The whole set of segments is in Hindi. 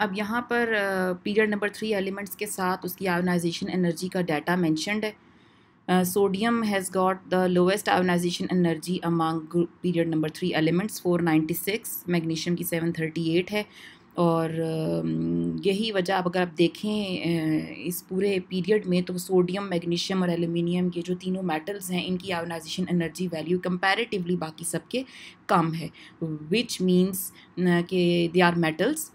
अब यहाँ पर पीरियड नंबर थ्री एलिमेंट्स के साथ उसकी आयोनाइजेशन एनर्जी का डाटा मैंशनड है sodium has got the lowest ionization energy among period number three elements 496 magnesium की 738 है और यही वजह अब अगर आप देखें इस पूरे पीरियड में तो सोडियम मैग्नीशियम और एल्युमिनियम के जो तीनों मेटल्स हैं इनकी आयोनाइजेशन एनर्जी वैल्यू कंपैरेटिवली बाकी सबके कम है विच मीन्स के they are metals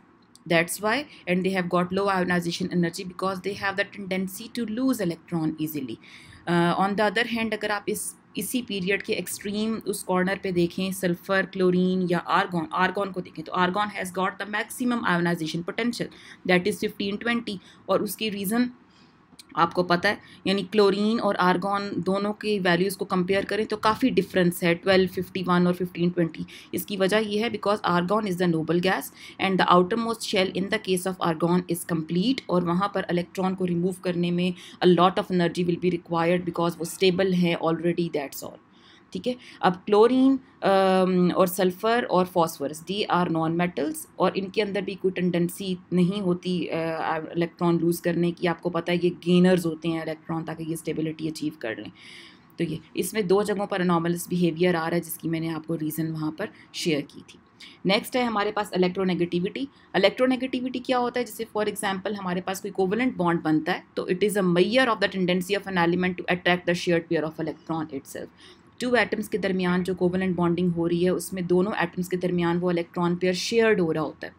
that's why and they have got low ionization energy because they have the tendency to lose electron easily uh, on the other hand agar aap is इसी पीरियड के एक्सट्रीम उस कॉर्नर पे देखें सल्फर क्लोरीन या आर्गन आर्गन को देखें तो argon has got the maximum ionization potential that is fifteen twenty और उसकी रीज़न आपको पता है यानी क्लोरीन और आर्गॉन दोनों के वैल्यूज़ को कंपेयर करें तो काफ़ी डिफरेंस है ट्वेल्व फिफ्टी वन और फिफ्टीन ट्वेंटी इसकी वजह यह है because argon is the noble gas and the outermost shell in the case of argon is complete और वहाँ पर इलेक्ट्रॉन को रिमूव करने में a lot of energy will be required because वो स्टेबल है ऑलरेडी दैट्स ऑल ठीक है अब क्लोरीन और सल्फ़र और phosphorus they are non metals और इनके अंदर भी कोई टेंडेंसी नहीं होती इलेक्ट्रॉन लूज़ करने की आपको पता है ये गेनर्स होते हैं इलेक्ट्रॉन ताकि ये स्टेबिलिटी अचीव कर लें तो ये इसमें दो जगहों पर अनोमलस बिहेवियर आ रहा है जिसकी मैंने आपको रीज़न वहाँ पर शेयर की थी नेक्स्ट है हमारे पास इलेक्ट्रोनेगेटिविटी इलेक्ट्रोनेगेटिविटी क्या होता है जैसे फॉर एग्जांपल हमारे पास कोई कोवलेंट बॉन्ड बनता है तो it is a measure of the tendency of an element to attract the share pair of electron it two atoms के दरमियान जो कोवलेंट बॉन्डिंग हो रही है उसमें दोनों एटम्स के दरमियान वो इलेक्ट्रॉन पेयर शेयर्ड हो रहा होता है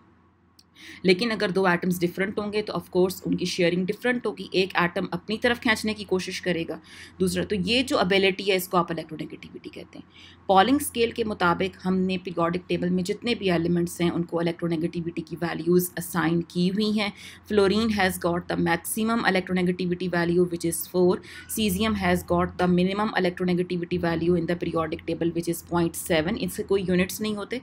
लेकिन अगर दो एटम्स डिफरेंट होंगे तो ऑफकोर्स उनकी शेयरिंग डिफरेंट होगी एक एटम अपनी तरफ खींचने की कोशिश करेगा दूसरा तो ये जो अबिलिटी है इसको आप इलेक्ट्रोनेगेटिविटी कहते हैं पॉलिंग स्केल के मुताबिक हमने पिगॉडिक टेबल में जितने भी एलिमेंट्स हैं उनको इलेक्ट्रोनेगेटिविटी की वैल्यूज़ असाइन की हुई हैं fluorine has got the maximum electronegativity value which is four caesium has got the minimum electronegativity value in the periodic table which is point seven इससे कोई यूनिट्स नहीं होते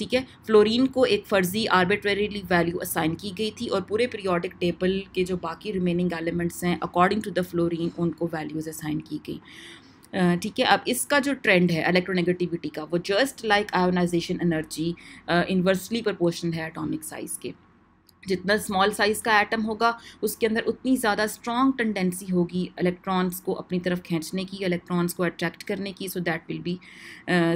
ठीक है फ्लोरीन को एक फ़र्जी आर्बिट्रेरीली वैल्यू असाइन की गई थी और पूरे पीरियोडिक टेबल के जो बाकी रिमेनिंग एलिमेंट्स हैं अकॉर्डिंग टू द फ्लोरीन उनको वैल्यूज़ असाइन की गई ठीक है अब इसका जो ट्रेंड है इलेक्ट्रोनेगेटिविटी का वो just like ionization energy inversely proportional है एटॉमिक साइज़ के जितना स्मॉल साइज़ का एटम होगा उसके अंदर उतनी ज़्यादा स्ट्रॉन्ग टेंडेंसी होगी इलेक्ट्रॉन्स को अपनी तरफ खींचने की इलेक्ट्रॉन्स को अट्रैक्ट करने की so that will be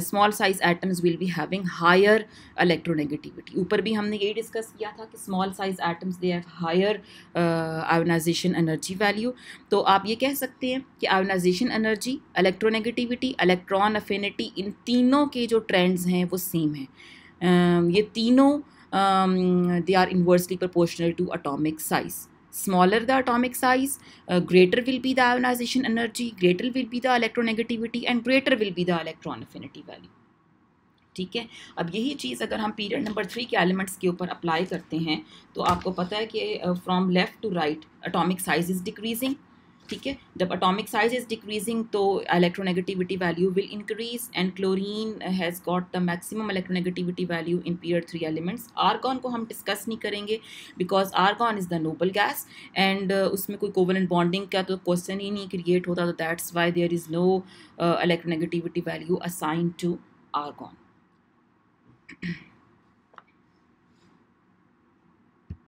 small size atoms will be having higher electronegativity ऊपर भी हमने यही डिस्कस किया था कि small size atoms they have higher ionization energy value तो आप ये कह सकते हैं कि ionization energy electronegativity electron affinity इन तीनों के जो ट्रेंड्स हैं वो सेम हैं uh, ये तीनों um, they are inversely proportional to atomic size smaller the atomic size uh, greater will be the ionization energy greater will be the electronegativity and greater will be the electron affinity value ठीक है अब यही चीज़ अगर हम पीरियड नंबर थ्री के एलिमेंट्स के ऊपर अप्लाई करते हैं तो आपको पता है कि from left to right atomic size is decreasing ठीक है जब अटोमिक साइज इज डिक्रीजिंग तो electronegativity value will increase and chlorine has got the maximum electronegativity value in period three elements argon को हम डिस्कस नहीं करेंगे because argon is the noble gas and उसमें कोई कोवलेंट बॉन्डिंग का तो क्वेश्चन ही नहीं क्रिएट होता तो that's why there is no electronegativity value assign to argon